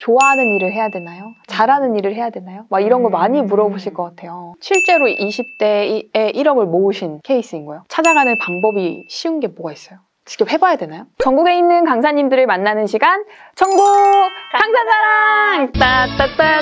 좋아하는 일을 해야 되나요? 잘하는 일을 해야 되나요? 막 이런 거 음. 많이 물어보실 것 같아요. 실제로 20대에 1억을 모으신 케이스인 거예요. 찾아가는 방법이 쉬운 게 뭐가 있어요? 직접 해봐야 되나요? 전국에 있는 강사님들을 만나는 시간 전국 강사자랑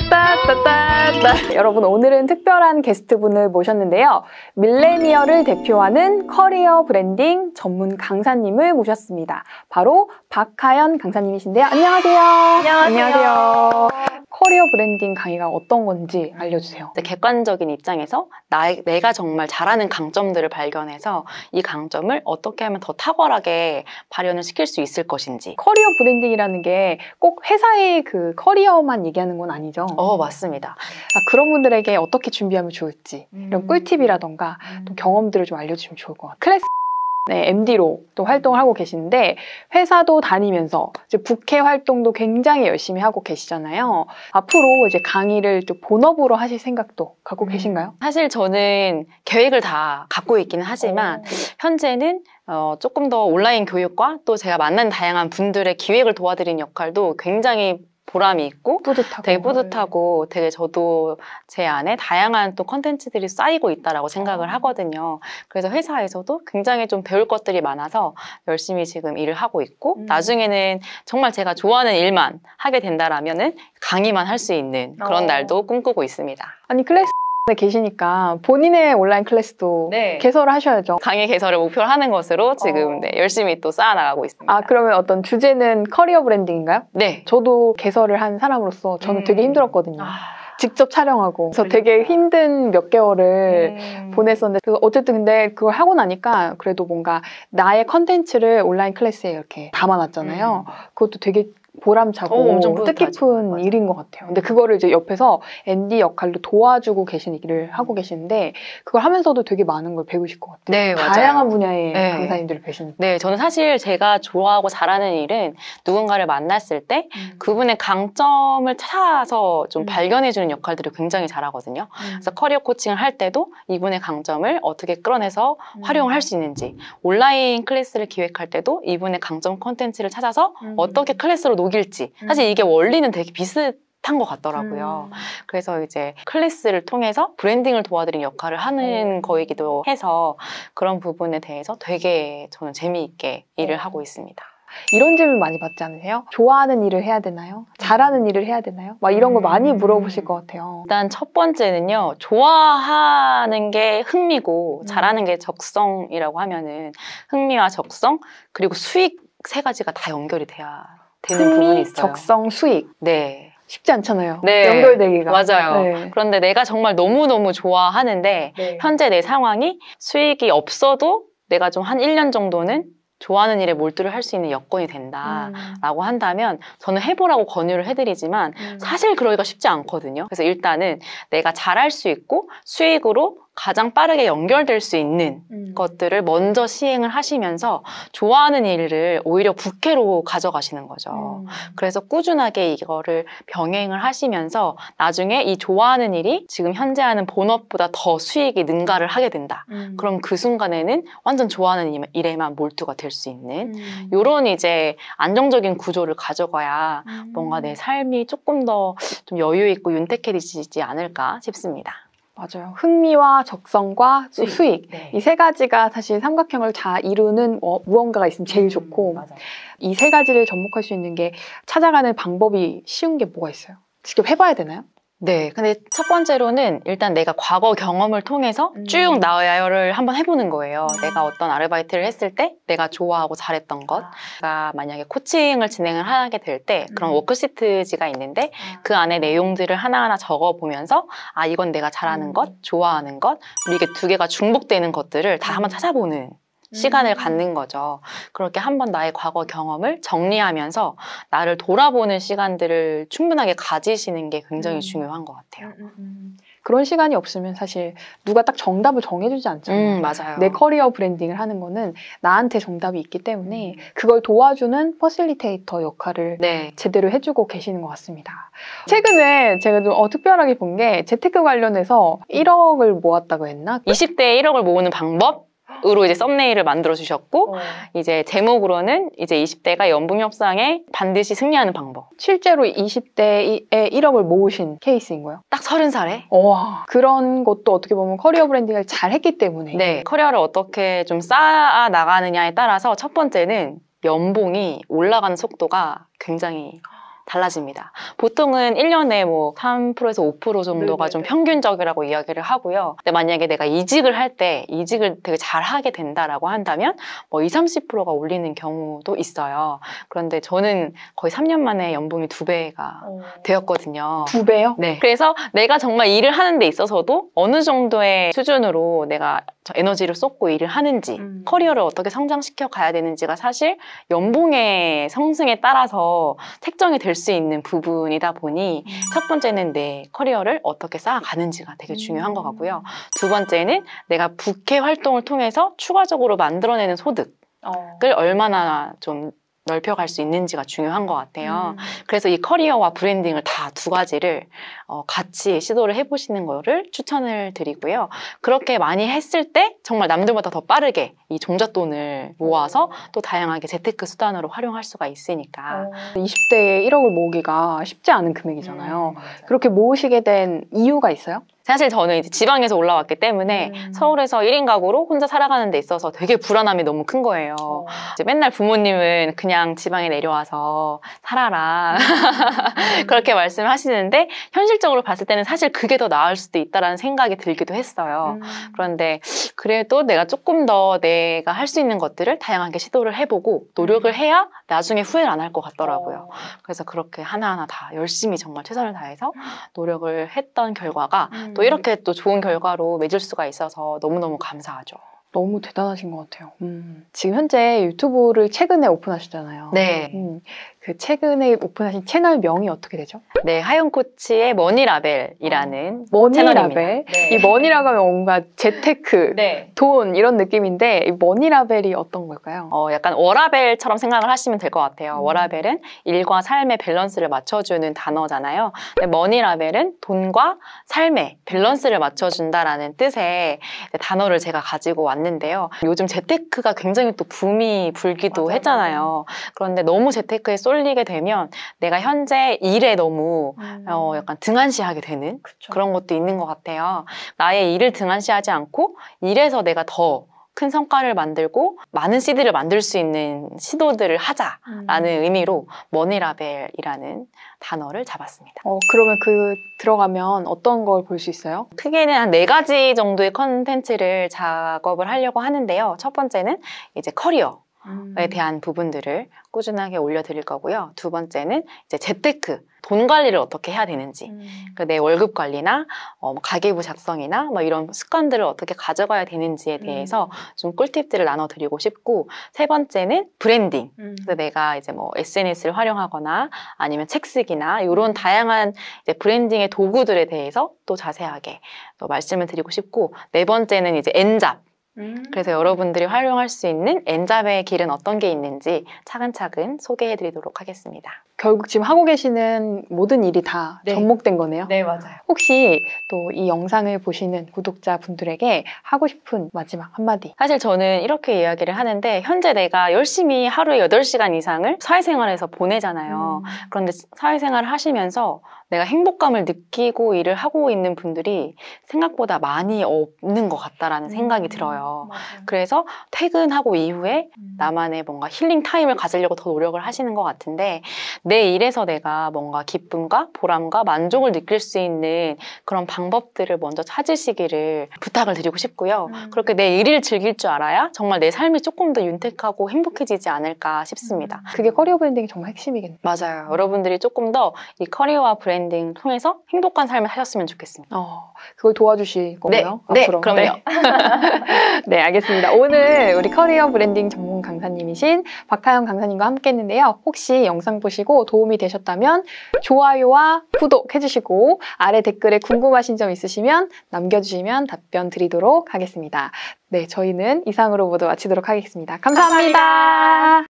따따따따따따 여러분 오늘은 특별한 게스트분을 모셨는데요 밀레니얼을 대표하는 커리어 브랜딩 전문 강사님을 모셨습니다 바로 박하연 강사님이신데요 안녕하세요 안녕하세요, 안녕하세요. 커리어 브랜딩 강의가 어떤 건지 알려주세요. 객관적인 입장에서 나, 내가 정말 잘하는 강점들을 발견해서 이 강점을 어떻게 하면 더 탁월하게 발현을 시킬 수 있을 것인지. 커리어 브랜딩이라는 게 꼭 회사의 그 커리어만 얘기하는 건 아니죠. 어, 맞습니다. 아, 그런 분들에게 어떻게 준비하면 좋을지 이런 음. 꿀팁이라던가 또 음. 경험들을 좀 알려주시면 좋을 것 같아요. 클래스 네, MD로 또활동 하고 계신데 회사도 다니면서 이제 국회 활동도 굉장히 열심히 하고 계시잖아요. 앞으로 이제 강의를 또 본업으로 하실 생각도 갖고 음. 계신가요? 사실 저는 계획을 다 갖고 있기는 하지만 오. 어. 현재는 어, 조금 더 온라인 교육과 또 제가 만난 다양한 분들의 기획을 도와드리는 역할도 굉장히 보람이 있고 뿌듯하고 되게 뿌듯하고 되게 저도 제 안에 다양한 또 컨텐츠들이 쌓이고 있다라고 생각을 아. 하거든요. 그래서 회사에서도 굉장히 좀 배울 것들이 많아서 열심히 지금 일을 하고 있고 음. 나중에는 정말 제가 좋아하는 일만 하게 된다라면은 강의만 할 수 있는 그런 어. 날도 꿈꾸고 있습니다. 아니 클래스 네, 계시니까 본인의 온라인 클래스도 네. 개설을 하셔야죠. 강의 개설을 목표로 하는 것으로 지금 어... 네, 열심히 또 쌓아나가고 있습니다. 아 그러면 어떤 주제는 커리어 브랜딩인가요? 네. 저도 개설을 한 사람으로서 저는 음... 되게 힘들었거든요. 아... 직접 촬영하고 그래서 되게 힘든 몇 개월을 음... 보냈었는데 어쨌든 근데 그걸 하고 나니까 그래도 뭔가 나의 컨텐츠를 온라인 클래스에 이렇게 담아놨잖아요. 음... 그것도 되게 보람차고 어, 엄청 뜻깊은 맞아. 일인 것 같아요. 근데 그거를 이제 옆에서 앤디 역할로 도와주고 계신 일을 하고 계시는데 그걸 하면서도 되게 많은 걸 배우실 것 같아요. 네, 맞아요. 다양한 분야의 네. 강사님들을 뵈시니까. 네, 저는 사실 제가 좋아하고 잘하는 일은 누군가를 만났을 때 음. 그분의 강점을 찾아서 좀 음. 발견해주는 역할들을 굉장히 잘하거든요. 음. 그래서 커리어 코칭을 할 때도 이분의 강점을 어떻게 끌어내서 음. 활용할 수 있는지 온라인 클래스를 기획할 때도 이분의 강점 콘텐츠를 찾아서 음. 어떻게 클래스로 독일지 음. 사실 이게 원리는 되게 비슷 한것 같더라고요. 음. 그래서 이제 클래스를 통해서 브랜딩을 도와드린 역할을 하는 음. 거이기도 해서 그런 부분에 대해서 되게 저는 재미있게 일을 하고 있습니다. 이런 질문 많이 받지 않으세요? 좋아하는 일을 해야 되나요? 잘하는 일을 해야 되나요? 막 이런 거 많이 음. 물어보실 것 같아요. 일단 첫 번째는요, 좋아하는 게 흥미고 음. 잘하는 게 적성이라고 하면은 흥미와 적성 그리고 수익 세 가지가 다 연결이 돼야 되는 부분이 있어요. 적성, 수익. 네. 쉽지 않잖아요. 네. 연결되기가. 맞아요. 네. 그런데 내가 정말 너무너무 좋아하는데 네. 현재 내 상황이 수익이 없어도 내가 좀 한 1년 정도는 좋아하는 일에 몰두를 할 수 있는 여건이 된다라고 음. 한다면 저는 해보라고 권유를 해드리지만 음. 사실 그러기가 쉽지 않거든요. 그래서 일단은 내가 잘할 수 있고 수익으로 가장 빠르게 연결될 수 있는 음. 것들을 먼저 시행을 하시면서 좋아하는 일을 오히려 부캐로 가져가시는 거죠. 음. 그래서 꾸준하게 이거를 병행을 하시면서 나중에 이 좋아하는 일이 지금 현재 하는 본업보다 더 수익이 능가를 하게 된다. 음. 그럼 그 순간에는 완전 좋아하는 일에만 몰두가 될 수 있는 음. 이런 이제 안정적인 구조를 가져가야 음. 뭔가 내 삶이 조금 더 좀 여유 있고 윤택해지지 않을까 싶습니다. 맞아요. 흥미와 적성과 수익, 수익. 네. 이세 가지가 사실 삼각형을 다 이루는 어, 무언가가 있으면 제일 음, 좋고 음, 이세 가지를 접목할 수 있는 게 찾아가는 방법이 쉬운 게 뭐가 있어요? 직접 해봐야 되나요? 네. 근데 첫 번째로는 일단 내가 과거 경험을 통해서 음. 쭉나열를 한번 해보는 거예요. 음. 내가 어떤 아르바이트를 했을 때 내가 좋아하고 잘했던 것. 아. 내가 만약에 코칭을 진행을 하게 될 때 그런 음. 워크시트지가 있는데 아. 그 안에 내용들을 하나하나 적어보면서 아, 이건 내가 잘하는 음. 것, 좋아하는 것, 그리 이게 두 개가 중복되는 것들을 다 음. 한번 찾아보는 시간을 음. 갖는 거죠. 그렇게 한번 나의 과거 경험을 정리하면서 나를 돌아보는 시간들을 충분하게 가지시는 게 굉장히 음. 중요한 것 같아요. 음, 음, 음. 그런 시간이 없으면 사실 누가 딱 정답을 정해주지 않잖아요. 음, 맞아요. 내 커리어 브랜딩을 하는 거는 나한테 정답이 있기 때문에 그걸 도와주는 퍼실리테이터 역할을 네. 제대로 해주고 계시는 것 같습니다. 최근에 제가 좀 어, 특별하게 본 게 재테크 관련해서 1억을 모았다고 했나? 20대에 1억을 모으는 방법? 으로 이제 썸네일을 만들어 주셨고 어. 이제 제목으로는 이제 20대가 연봉 협상에 반드시 승리하는 방법. 실제로 2 0대의 1억을 모으신 케이스인 거예요? 딱 30살에? 와 그런 것도 어떻게 보면 커리어 브랜딩을 잘 했기 때문에 네 커리어를 어떻게 좀 쌓아 나가느냐에 따라서 첫 번째는 연봉이 올라가는 속도가 굉장히 달라집니다. 보통은 1년에 뭐 3%에서 5% 정도가 네네. 좀 평균적이라고 이야기를 하고요. 근데 만약에 내가 이직을 할 때 이직을 되게 잘 하게 된다라고 한다면 뭐 20, 30%가 올리는 경우도 있어요. 그런데 저는 거의 3년 만에 연봉이 두 배가 어... 되었거든요. 두 배요? 네. 그래서 내가 정말 일을 하는 데 있어서도 어느 정도의 수준으로 내가 에너지를 쏟고 일을 하는지 음. 커리어를 어떻게 성장시켜 가야 되는지가 사실 연봉의 성승에 따라서 책정이 될 수 있는 부분이다 보니 음. 첫 번째는 내 커리어를 어떻게 쌓아가는지가 되게 중요한 것 같고요. 두 번째는 내가 부캐 활동을 통해서 추가적으로 만들어내는 소득 을 어. 얼마나 좀 넓혀갈 수 있는지가 중요한 것 같아요. 음. 그래서 이 커리어와 브랜딩을 다 두 가지를 어, 같이 시도를 해보시는 거를 추천을 드리고요. 그렇게 많이 했을 때 정말 남들보다 더 빠르게 이 종잣돈을 모아서 또 다양하게 재테크 수단으로 활용할 수가 있으니까. 음. 20대에 1억을 모으기가 쉽지 않은 금액이잖아요. 음, 그렇게 모으시게 된 이유가 있어요? 사실 저는 이제 지방에서 올라왔기 때문에 음. 서울에서 1인 가구로 혼자 살아가는 데 있어서 되게 불안함이 너무 큰 거예요. 어. 맨날 부모님은 그냥 지방에 내려와서 살아라. 음. 그렇게 말씀하시는데 현실적으로 봤을 때는 사실 그게 더 나을 수도 있다라는 생각이 들기도 했어요. 음. 그런데 그래도 내가 조금 더 내가 할 수 있는 것들을 다양하게 시도를 해보고 노력을 음. 해야 나중에 후회를 안 할 것 같더라고요. 어. 그래서 그렇게 하나하나 다 열심히 정말 최선을 다해서 노력을 했던 결과가 음. 또 이렇게 또 좋은 결과로 맺을 수가 있어서 너무너무 감사하죠. 너무 대단하신 것 같아요. 음. 지금 현재 유튜브를 최근에 오픈하셨잖아요. 네. 음. 그 최근에 오픈하신 채널 명이 어떻게 되죠? 네, 하영 코치의 머니라벨이라는 어, 채널입니다. 머니라벨. 네. 이 머니라고 하면 뭔가 재테크, 네. 돈 이런 느낌인데 이 머니라벨이 어떤 걸까요? 어, 약간 워라벨처럼 생각을 하시면 될 것 같아요. 음. 워라벨은 일과 삶의 밸런스를 맞춰주는 단어잖아요. 머니라벨은 돈과 삶의 밸런스를 맞춰준다라는 뜻의 단어를 제가 가지고 왔는데요. 요즘 재테크가 굉장히 또 붐이 불기도 맞아요. 했잖아요. 그런데 너무 재테크에 쏠 휘리게 되면 내가 현재 일에 너무 음. 어, 약간 등한시하게 되는 그쵸. 그런 것도 있는 것 같아요. 나의 일을 등한시하지 않고 일에서 내가 더 큰 성과를 만들고 많은 시 d 를 만들 수 있는 시도들을 하자라는 음. 의미로 머니라벨이라는 단어를 잡았습니다. 어, 그러면 그 들어가면 어떤 걸 볼 수 있어요? 크게는 한 네 가지 정도의 컨텐츠를 작업을 하려고 하는데요. 첫 번째는 이제 커리어 에 음. 대한 부분들을 꾸준하게 올려드릴 거고요. 두 번째는 이제 재테크, 돈 관리를 어떻게 해야 되는지, 음. 그내 월급 관리나 어, 뭐 가계부 작성이나 뭐 이런 습관들을 어떻게 가져가야 되는지에 음. 대해서 음. 좀 꿀팁들을 나눠드리고 싶고, 세 번째는 브랜딩. 음. 그래서 내가 이제 뭐 SNS를 활용하거나 아니면 책 쓰기나 이런 다양한 이제 브랜딩의 도구들에 대해서 또 자세하게 또 말씀을 드리고 싶고, 네 번째는 이제 N잡. 그래서 여러분들이 활용할 수 있는 엔잡의 길은 어떤 게 있는지 차근차근 소개해 드리도록 하겠습니다. 결국 지금 하고 계시는 모든 일이 다 네. 접목된 거네요. 네, 맞아요. 혹시 또 이 영상을 보시는 구독자분들에게 하고 싶은 마지막 한마디. 사실 저는 이렇게 이야기를 하는데 현재 내가 열심히 하루에 8시간 이상을 사회생활에서 보내잖아요. 음. 그런데 사회생활을 하시면서 내가 행복감을 느끼고 일을 하고 있는 분들이 생각보다 많이 없는 것 같다라는 생각이 음. 들어요. 맞아요. 그래서 퇴근하고 이후에 음. 나만의 뭔가 힐링 타임을 가지려고 더 노력을 하시는 것 같은데 내 일에서 내가 뭔가 기쁨과 보람과 만족을 느낄 수 있는 그런 방법들을 먼저 찾으시기를 부탁을 드리고 싶고요. 음. 그렇게 내 일을 즐길 줄 알아야 정말 내 삶이 조금 더 윤택하고 행복해지지 않을까 싶습니다. 음. 그게 커리어 브랜딩이 정말 핵심이겠네요. 맞아요. 여러분들이 조금 더 이 커리어와 브랜딩 통해서 행복한 삶을 하셨으면 좋겠습니다. 어, 그걸 도와주실 거고요. 네, 네, 앞으로. 네 그럼요. 네. 네, 알겠습니다. 오늘 우리 커리어 브랜딩 전문 강사님이신 박하영 강사님과 함께 했는데요. 혹시 영상 보시고 도움이 되셨다면 좋아요와 구독 해주시고 아래 댓글에 궁금하신 점 있으시면 남겨주시면 답변 드리도록 하겠습니다. 네, 저희는 이상으로 모두 마치도록 하겠습니다 감사합니다. 감사합니다.